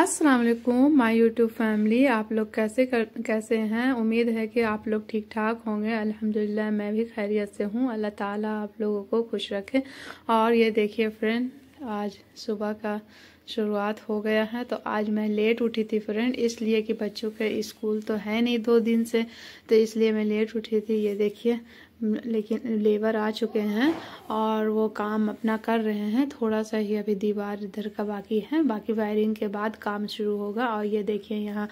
अस्सलाम वालेकुम my YouTube family आप लोग कैसे कर, कैसे हैं उम्मीद है कि आप लोग ठीक ठाक होंगे अल्हम्दुलिल्लाह मैं भी खैरियत से हूँ अल्लाह ताला आप लोगों को खुश रखे और ये देखिए फ्रेंड आज सुबह का शुरुआत हो गया है तो आज मैं लेट उठी थी फ्रेंड इसलिए कि बच्चों के स्कूल तो है नहीं दो दिन से तो इसलिए मैं लेट उठी थी ये देखिए लेकिन लेबर आ चुके हैं और वो काम अपना कर रहे हैं थोड़ा सा ही अभी दीवार इधर का बाकी है बाकी वायरिंग के बाद काम शुरू होगा और ये देखिए यहाँ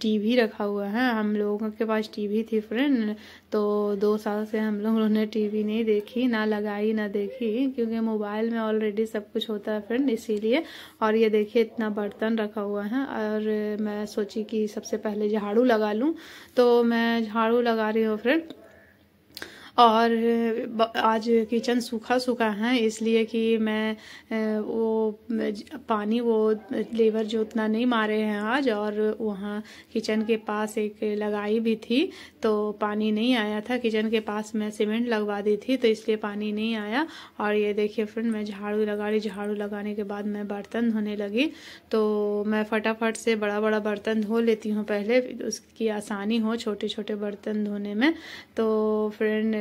टीवी रखा हुआ है हम लोगों के पास टीवी थी फ्रेंड तो दो साल से हम लोगों ने टीवी नहीं देखी ना लगाई ना देखी क्योंकि मोबाइल में ऑलरेडी सब कुछ होता है फ्रेंड इसीलिए और ये देखिए इतना बर्तन रखा हुआ है और मैं सोची कि सबसे पहले झाड़ू लगा लूँ तो मैं झाड़ू लगा रही हूँ फ्रेंड और आज किचन सूखा सूखा है इसलिए कि मैं वो पानी वो लेबर जो उतना नहीं मारे हैं आज और वहाँ किचन के पास एक लगाई भी थी तो पानी नहीं आया था किचन के पास मैं सीमेंट लगवा दी थी तो इसलिए पानी नहीं आया और ये देखिए फ्रेंड मैं झाड़ू लगा रही झाड़ू लगाने के बाद मैं बर्तन धोने लगी तो मैं फटाफट से बड़ा बड़ा बर्तन धो लेती हूँ पहले उसकी आसानी हो छोटे छोटे बर्तन धोने में तो फ्रेंड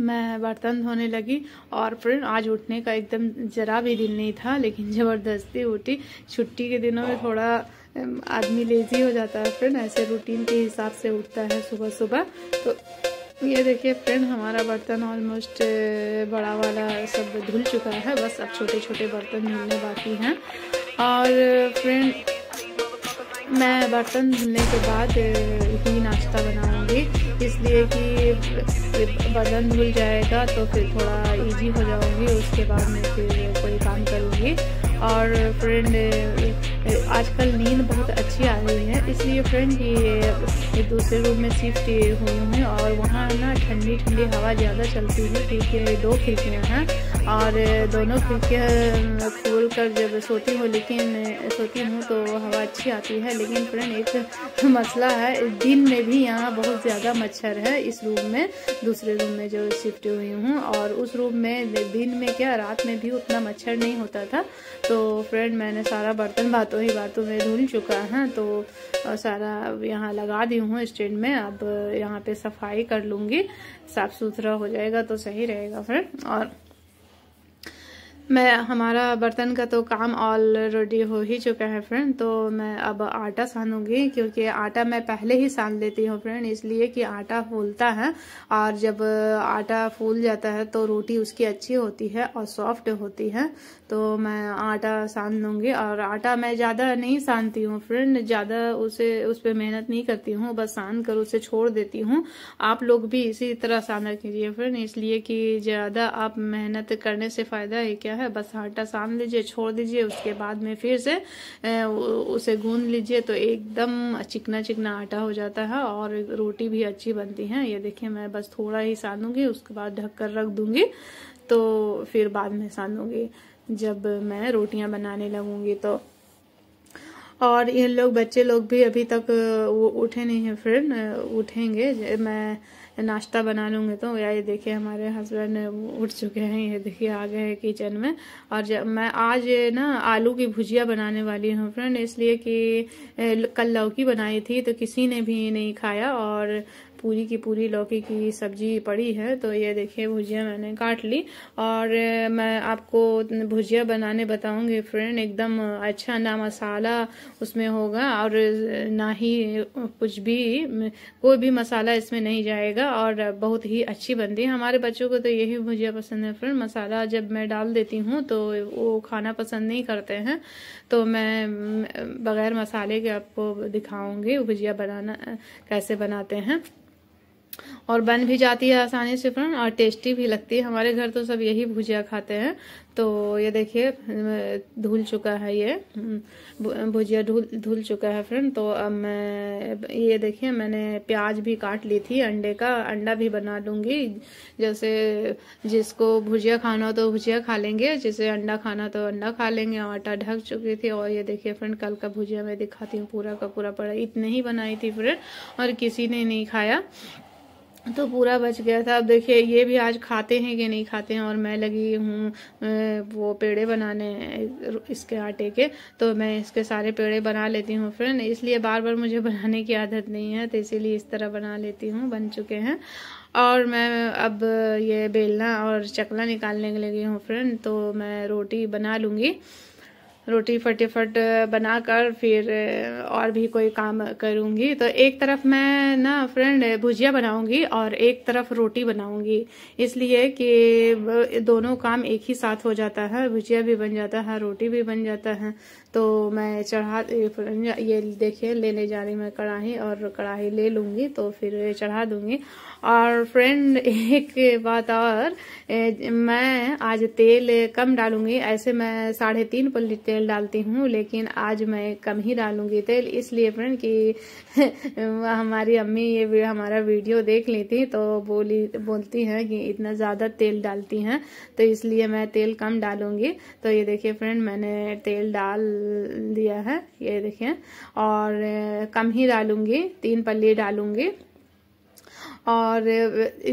मैं बर्तन धोने लगी और फिर आज उठने का एकदम जरा भी दिल नहीं था लेकिन ज़बरदस्ती उठी छुट्टी के दिनों में थोड़ा आदमी लेजी हो जाता है फ्रेंड ऐसे रूटीन के हिसाब से उठता है सुबह सुबह तो ये देखिए फ्रेंड हमारा बर्तन ऑलमोस्ट बड़ा वाला सब धुल चुका है बस अब छोटे छोटे बर्तन धुलने बाकी हैं और फ्रेंड मैं बर्तन धुलने के बाद ही नाश्ता बनाऊंगी इसलिए कि बर्तन धुल जाएगा तो फिर थोड़ा इजी हो जाऊंगी उसके बाद मैं फिर कोई काम करूँगी और फ्रेंड आजकल नींद बहुत अच्छी आ रही है इसलिए फ्रेंड ये दूसरे रूम में शिफ्ट हुई हूँ और वहाँ ना ठंडी ठंडी हवा ज़्यादा चलती है क्योंकि दो खिड़कियाँ हैं और दोनों खिड़कियाँ खोल कर जब सोती हूँ लेकिन सोती हूँ तो हवा अच्छी आती है लेकिन फ्रेंड एक मसला है दिन में भी यहाँ बहुत ज़्यादा मच्छर है इस रूम में दूसरे रूम में जो शिफ्ट हुई हूँ और उस रूम में दिन में क्या रात में भी उतना मच्छर नहीं होता था तो फ्रेंड मैंने सारा बर्तन बातों ही बातों में धुल चुका है तो सारा यहाँ लगा दी हूँ स्टैंड में अब यहाँ पर सफाई कर लूँगी साफ़ सुथरा हो जाएगा तो सही रहेगा फ्रेंड और मैं हमारा बर्तन का तो काम ऑलरेडी हो ही चुका है फ्रेंड तो मैं अब आटा सानूंगी क्योंकि आटा मैं पहले ही सान लेती हूँ फ्रेंड इसलिए कि आटा फूलता है और जब आटा फूल जाता है तो रोटी उसकी अच्छी होती है और सॉफ्ट होती है तो मैं आटा सान लूँगी और आटा मैं ज़्यादा नहीं सानती हूँ फ्रेंड ज़्यादा उसे उस पर मेहनत नहीं करती हूँ बस सान कर उसे छोड़ देती हूँ आप लोग भी इसी तरह साना कीजिए फ्रेंड इसलिए कि ज़्यादा आप मेहनत करने से फ़ायदा है क्या है बस आटा सान लीजिए छोड़ दीजिए उसके बाद में फिर से उसे गूंद लीजिए तो एकदम चिकना चिकना आटा हो जाता है और रोटी भी अच्छी बनती है ये देखिए मैं बस थोड़ा ही सानूंगी उसके बाद ढक कर रख दूंगी तो फिर बाद में सानूंगी जब मैं रोटियां बनाने लगूंगी तो और ये लोग बच्चे लोग भी अभी तक वो उठे नहीं हैं फ्रेंड उठेंगे मैं नाश्ता बना लूँगी तो या ये देखिए हमारे हस्बैंड उठ चुके हैं ये देखिए आ गए हैं किचन में और मैं आज ना आलू की भुजिया बनाने वाली हूँ फ्रेंड इसलिए कि कल लौकी बनाई थी तो किसी ने भी नहीं खाया और पूरी की पूरी लौकी की सब्जी पड़ी है तो ये देखिए भुजिया मैंने काट ली और मैं आपको भुजिया बनाने बताऊंगी फ्रेंड एकदम अच्छा ना मसाला उसमें होगा और ना ही कुछ भी कोई भी मसाला इसमें नहीं जाएगा और बहुत ही अच्छी बनती है हमारे बच्चों को तो यही भुजिया पसंद है फ्रेंड मसाला जब मैं डाल देती हूँ तो वो खाना पसंद नहीं करते हैं तो मैं बगैर मसाले के आपको दिखाऊंगी भुजिया बनाना कैसे बनाते हैं और बन भी जाती है आसानी से फ्रेंड और टेस्टी भी लगती है हमारे घर तो सब यही भुजिया खाते हैं तो ये देखिए धुल चुका है ये हम्म, भुजिया धुल धुल चुका है फ्रेंड तो अब मैं ये देखिए मैंने प्याज भी काट ली थी अंडे का अंडा भी बना लूँगी जैसे जिसको भुजिया खाना हो तो भुजिया खा लेंगे जैसे अंडा खाना तो अंडा खा लेंगे आटा ढक चुकी थी और ये देखिए फ्रेंड कल का भुजिया मैं दिखाती हूँ पूरा का पूरा पड़ा इतने ही बनाई थी फ्रेंड और किसी ने नहीं खाया तो पूरा बच गया था अब देखिए ये भी आज खाते हैं कि नहीं खाते हैं और मैं लगी हूँ वो पेड़े बनाने इसके आटे के तो मैं इसके सारे पेड़े बना लेती हूँ फ्रेंड इसलिए बार बार मुझे बनाने की आदत नहीं है तो इसीलिए इस तरह बना लेती हूँ बन चुके हैं और मैं अब ये बेलना और चकला निकालने के लिए हूँ फ्रेंड तो मैं रोटी बना लूँगी रोटी फटाफट बनाकर फिर और भी कोई काम करूंगी तो एक तरफ मैं ना फ्रेंड भुजिया बनाऊंगी और एक तरफ रोटी बनाऊंगी इसलिए कि दोनों काम एक ही साथ हो जाता है भुजिया भी बन जाता है रोटी भी बन जाता है तो मैं चढ़ा ये देखिए लेने जा रही मैं कढ़ाई और कढ़ाई ले लूंगी तो फिर चढ़ा दूंगी और फ्रेंड एक बात और मैं आज तेल कम डालूंगी ऐसे मैं साढ़े तीन पल्ली तेल डालती हूँ लेकिन आज मैं कम ही डालूंगी तेल इसलिए फ्रेंड कि हमारी अम्मी ये हमारा वीडियो देख लेती तो बोली बोलती हैं कि इतना ज़्यादा तेल डालती हैं तो इसलिए मैं तेल कम डालूंगी तो ये देखिए फ्रेंड मैंने तेल डाल दिया है ये देखिए और कम ही डालूंगी तीन पल्ली डालूंगी और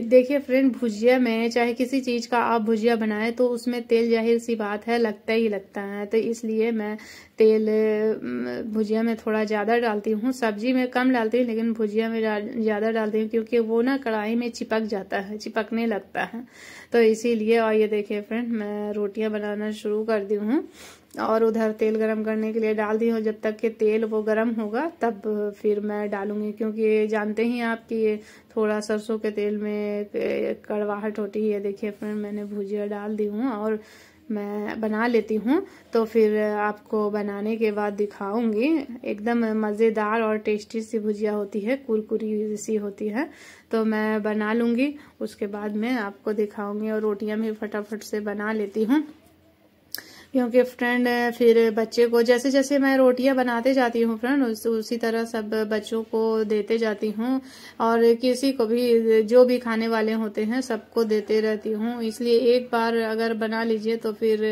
देखिए फ्रेंड भुजिया में चाहे किसी चीज़ का आप भुजिया बनाएं तो उसमें तेल जाहिर सी बात है लगता ही लगता है तो इसलिए मैं तेल भुजिया में थोड़ा ज़्यादा डालती हूँ सब्जी में कम डालती हूँ लेकिन भुजिया में ज़्यादा डालती हूँ क्योंकि वो ना कढ़ाई में चिपक जाता है चिपकने लगता है तो इसीलिए और ये देखिए फ्रेंड मैं रोटियाँ बनाना शुरू कर दी हूँ और उधर तेल गरम करने के लिए डाल दी हूँ जब तक कि तेल वो गरम होगा तब फिर मैं डालूंगी क्योंकि जानते ही आप कि थोड़ा सरसों के तेल में कड़वाहट होती है देखिए फिर मैंने भुजिया डाल दी हूँ और मैं बना लेती हूँ तो फिर आपको बनाने के बाद दिखाऊंगी एकदम मज़ेदार और टेस्टी सी भुजिया होती है कुरकुरी सी होती है तो मैं बना लूँगी उसके बाद मैं आपको दिखाऊंगी और रोटियाँ भी फटाफट से बना लेती हूँ क्योंकि फ्रेंड फिर बच्चे को जैसे जैसे मैं रोटियां बनाते जाती हूँ फ्रेंड उस, उसी तरह सब बच्चों को देते जाती हूँ और किसी को भी जो भी खाने वाले होते हैं सबको देते रहती हूँ इसलिए एक बार अगर बना लीजिए तो फिर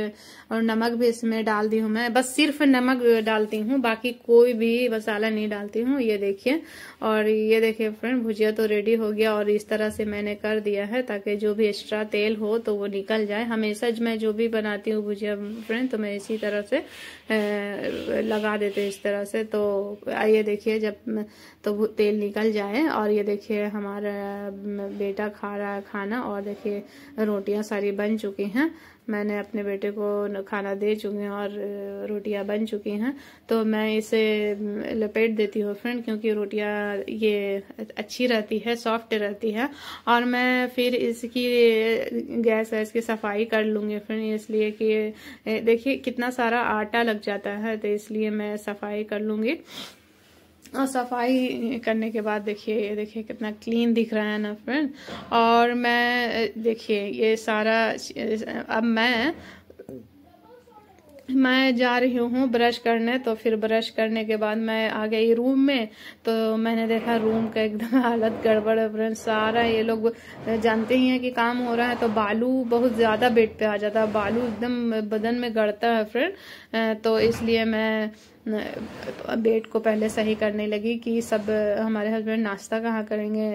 और नमक भी इसमें डाल दी हूँ मैं बस सिर्फ नमक डालती हूँ बाकी कोई भी मसाला नहीं डालती हूँ ये देखिए और ये देखिए फ्रेंड भुजिया तो रेडी हो गया और इस तरह से मैंने कर दिया है ताकि जो भी एक्स्ट्रा तेल हो तो वो निकल जाए हमेशा मैं जो भी बनाती हूँ भुजिया फ्रेंड तो मैं इसी तरह से लगा देते इस तरह से तो आइए देखिए जब तो तेल निकल जाए और ये देखिए हमारा बेटा खा रहा है खाना और देखिए रोटियां सारी बन चुकी हैं मैंने अपने बेटे को खाना दे चुके हैं और रोटियां बन चुकी हैं तो मैं इसे लपेट देती हूँ फ्रेंड क्योंकि रोटियां ये अच्छी रहती है सॉफ्ट रहती है और मैं फिर इसकी गैस है इसकी सफाई कर लूँगी फ्रेंड इसलिए कि देखिए कितना सारा आटा लग जाता है तो इसलिए मैं सफाई कर लूँगी और सफाई करने के बाद देखिए ये देखिए कितना क्लीन दिख रहा है ना फ्रेंड और मैं देखिए ये सारा अब मैं मैं जा रही हूँ ब्रश करने तो फिर ब्रश करने के बाद मैं आ गई रूम में तो मैंने देखा रूम का एकदम हालत गड़बड़ है फ्रेंड सारा ये लोग जानते ही हैं कि काम हो रहा है तो बालू बहुत ज़्यादा बेड पे आ जाता है बालू एकदम बदन में गड़ता है फ्रेंड तो इसलिए मैं बेड को पहले सही करने लगी कि सब हमारे हस्बैंड नाश्ता कहाँ करेंगे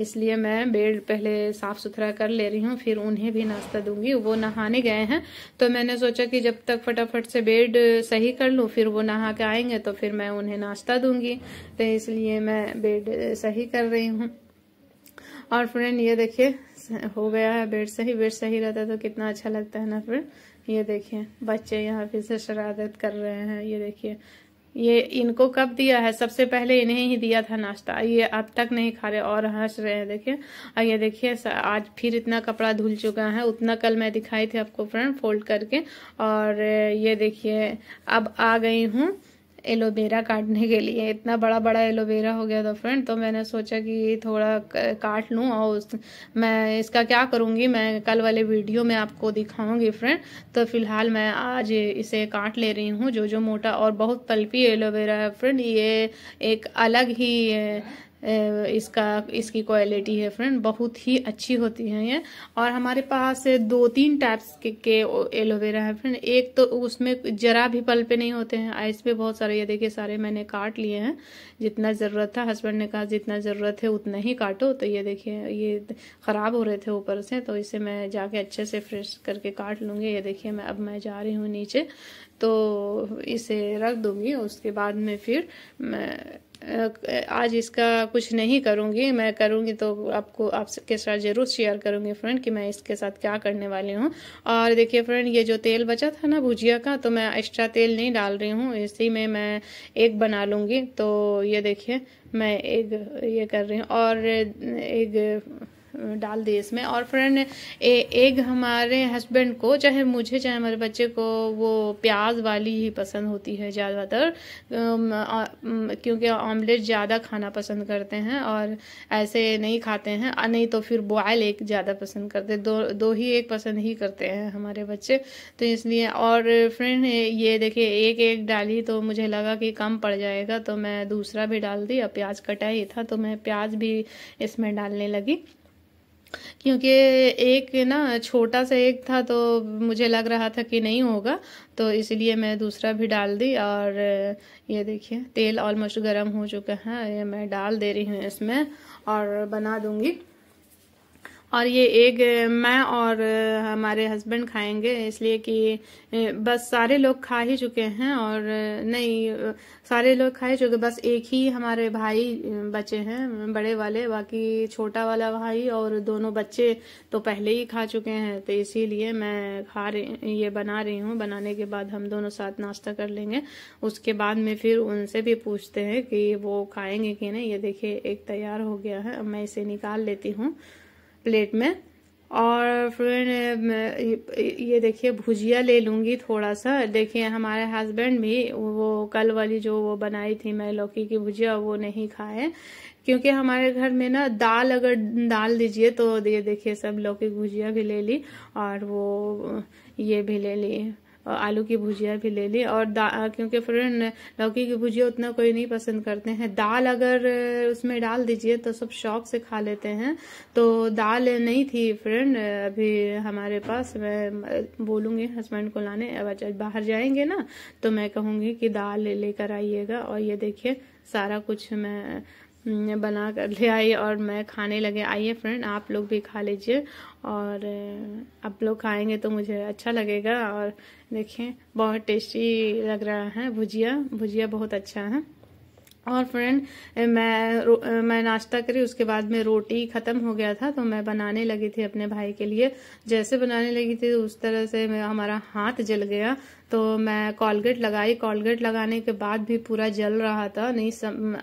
इसलिए मैं बेड पहले साफ़ सुथरा कर ले रही हूँ फिर उन्हें भी नाश्ता दूंगी वो नहाने गए हैं तो मैंने सोचा कि जब तक फटाफट से बेड सही कर लूँ फिर वो नहा के आएंगे तो फिर मैं उन्हें नाश्ता दूंगी तो इसलिए मैं बेड सही कर रही हूँ और फ्रेंड ये देखिए हो गया है बेड सही बेड सही रहता है तो कितना अच्छा लगता है ना फिर ये देखिए बच्चे यहाँ फिर से शरारत कर रहे हैं ये देखिए ये इनको कब दिया है सबसे पहले इन्हें ही दिया था नाश्ता ये अब तक नहीं खा रहे और हंस रहे हैं देखिए और ये देखिए आज फिर इतना कपड़ा धुल चुका है उतना कल मैं दिखाई थी आपको फ्रेंड फोल्ड करके और ये देखिए अब आ गई हूँ एलोवेरा काटने के लिए इतना बड़ा बड़ा एलोवेरा हो गया था फ्रेंड तो मैंने सोचा कि थोड़ा काट लूँ और उस मैं इसका क्या करूँगी मैं कल वाले वीडियो में आपको दिखाऊँगी फ्रेंड तो फिलहाल मैं आज इसे काट ले रही हूँ जो जो मोटा और बहुत पल्पी एलोवेरा है फ्रेंड ये एक अलग ही इसका इसकी क्वालिटी है फ्रेंड बहुत ही अच्छी होती है ये और हमारे पास दो तीन टाइप्स के, के एलोवेरा है फ्रेंड एक तो उसमें जरा भी पल पे नहीं होते हैं आइस पे बहुत सारे ये देखिए सारे मैंने काट लिए हैं जितना ज़रूरत था हस्बैंड ने कहा जितना ज़रूरत है उतना ही काटो तो ये देखिए ये ख़राब हो रहे थे ऊपर से तो इसे मैं जाके अच्छे से फ्रेश करके काट लूँगी ये देखिए मैं अब मैं जा रही हूँ नीचे तो इसे रख दूँगी उसके बाद में फिर मैं आज इसका कुछ नहीं करूँगी मैं करूँगी तो आपको आपके साथ ज़रूर शेयर करूँगी फ्रेंड कि मैं इसके साथ क्या करने वाली हूँ और देखिए फ्रेंड ये जो तेल बचा था ना भुजिया का तो मैं एक्स्ट्रा तेल नहीं डाल रही हूँ इसी में मैं एक बना लूँगी तो ये देखिए मैं एक ये कर रही हूँ और एक डाल दिए इसमें और फ्रेंड एग हमारे हस्बैंड को चाहे मुझे चाहे हमारे बच्चे को वो प्याज वाली ही पसंद होती है ज़्यादातर क्योंकि ऑमलेट ज़्यादा खाना पसंद करते हैं और ऐसे नहीं खाते हैं नहीं तो फिर बॉयल एक ज़्यादा पसंद करते दो दो ही एक पसंद ही करते हैं हमारे बच्चे तो इसलिए और फ्रेंड ये देखिए एक एक डाली तो मुझे लगा कि कम पड़ जाएगा तो मैं दूसरा भी डाल दी और प्याज कटा ही था तो मैं प्याज भी इसमें डालने लगी क्योंकि एक ना छोटा सा एक था तो मुझे लग रहा था कि नहीं होगा तो इसलिए मैं दूसरा भी डाल दी और ये देखिए तेल ऑलमोस्ट गर्म हो चुका है ये मैं डाल दे रही हूँ इसमें और बना दूंगी और ये एग मैं और हमारे हस्बैंड खाएंगे इसलिए कि बस सारे लोग खा ही चुके हैं और नहीं सारे लोग खा ही चुके बस एक ही हमारे भाई बचे हैं बड़े वाले बाकी छोटा वाला भाई और दोनों बच्चे तो पहले ही खा चुके हैं तो इसीलिए मैं खा रही ये बना रही हूँ बनाने के बाद हम दोनों साथ नाश्ता कर लेंगे उसके बाद में फिर उनसे भी पूछते हैं कि वो खाएंगे कि नहीं ये देखिए एक तैयार हो गया है अब मैं इसे निकाल लेती हूँ प्लेट में और फिर ये देखिए भुजिया ले लूँगी थोड़ा सा देखिए हमारे हस्बैंड भी वो कल वाली जो वो बनाई थी मैं लौकी की भुजिया वो नहीं खाए क्योंकि हमारे घर में ना दाल अगर दाल दीजिए तो ये देखिए सब लौकी भुजिया भी ले ली और वो ये भी ले ली आलू की भुजिया भी ले ली और क्योंकि फ्रेंड लौकी की भुजिया उतना कोई नहीं पसंद करते हैं दाल अगर उसमें डाल दीजिए तो सब शौक से खा लेते हैं तो दाल नहीं थी फ्रेंड अभी हमारे पास मैं बोलूंगी हस्बैंड को लाने अब बाहर जाएंगे ना तो मैं कहूंगी कि दाल लेकर आइएगा और ये देखिए सारा कुछ मैं बना कर ले आई और मैं खाने लगे आइए फ्रेंड आप लोग भी खा लीजिए और आप लोग खाएंगे तो मुझे अच्छा लगेगा और देखें बहुत टेस्टी लग रहा है भुजिया भुजिया बहुत अच्छा है और फ्रेंड मैं मैं नाश्ता करी उसके बाद में रोटी ख़त्म हो गया था तो मैं बनाने लगी थी अपने भाई के लिए जैसे बनाने लगी थी तो उस तरह से हमारा हाथ जल गया तो मैं कॉलगेट लगाई कॉलगेट लगाने के बाद भी पूरा जल रहा था नहीं सम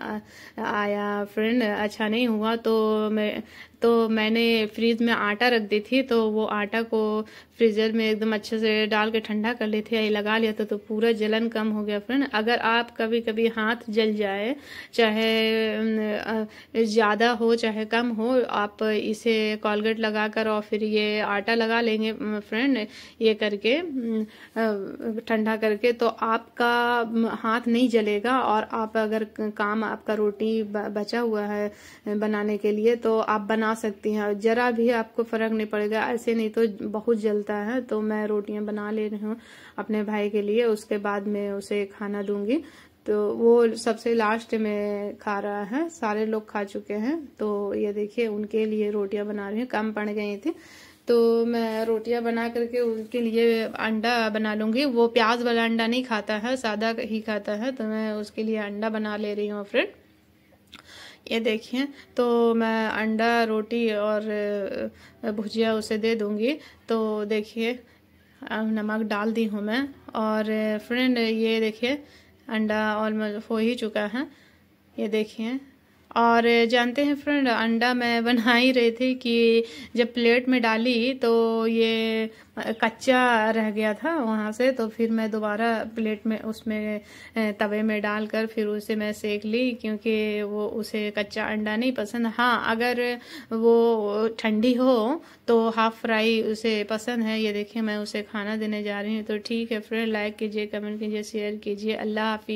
आया फ्रेंड अच्छा नहीं हुआ तो मैं तो मैंने फ्रीज में आटा रख दी थी तो वो आटा को फ्रीजर में एकदम अच्छे से डाल के ठंडा कर लेते हैं लगा लिया था तो, तो पूरा जलन कम हो गया फ्रेंड अगर आप कभी कभी हाथ जल जाए चाहे ज़्यादा हो चाहे कम हो आप इसे कॉलगेट लगा कर और फिर ये आटा लगा लेंगे फ्रेंड ये करके ठंडा करके तो आपका हाथ नहीं जलेगा और आप अगर काम आपका रोटी बचा हुआ है बनाने के लिए तो आप बना बना सकती हैं और ज़रा भी आपको फ़र्क नहीं पड़ेगा ऐसे नहीं तो बहुत जलता है तो मैं रोटियां बना ले रही हूँ अपने भाई के लिए उसके बाद में उसे खाना दूंगी तो वो सबसे लास्ट में खा रहा है सारे लोग खा चुके हैं तो ये देखिए उनके लिए रोटियां बना रही हूँ कम पड़ गई थी तो मैं रोटियां बना करके उनके लिए अंडा बना लूंगी वो प्याज वाला अंडा नहीं खाता है सादा ही खाता है तो मैं उसके लिए अंडा बना ले रही हूँ फ्रेंड ये देखिए तो मैं अंडा रोटी और भुजिया उसे दे दूँगी तो देखिए नमक डाल दी हूँ मैं और फ्रेंड ये देखिए अंडा ऑलमोस्ट हो ही चुका है ये देखिए और जानते हैं फ्रेंड अंडा मैं बना ही रही थी कि जब प्लेट में डाली तो ये कच्चा रह गया था वहाँ से तो फिर मैं दोबारा प्लेट में उसमें तवे में डालकर फिर उसे मैं सेक ली क्योंकि वो उसे कच्चा अंडा नहीं पसंद हाँ अगर वो ठंडी हो तो हाफ फ्राई उसे पसंद है ये देखिए मैं उसे खाना देने जा रही हूँ तो ठीक है फ्रेंड लाइक कीजिए कमेंट कीजिए शेयर कीजिए अल्लाह हाफि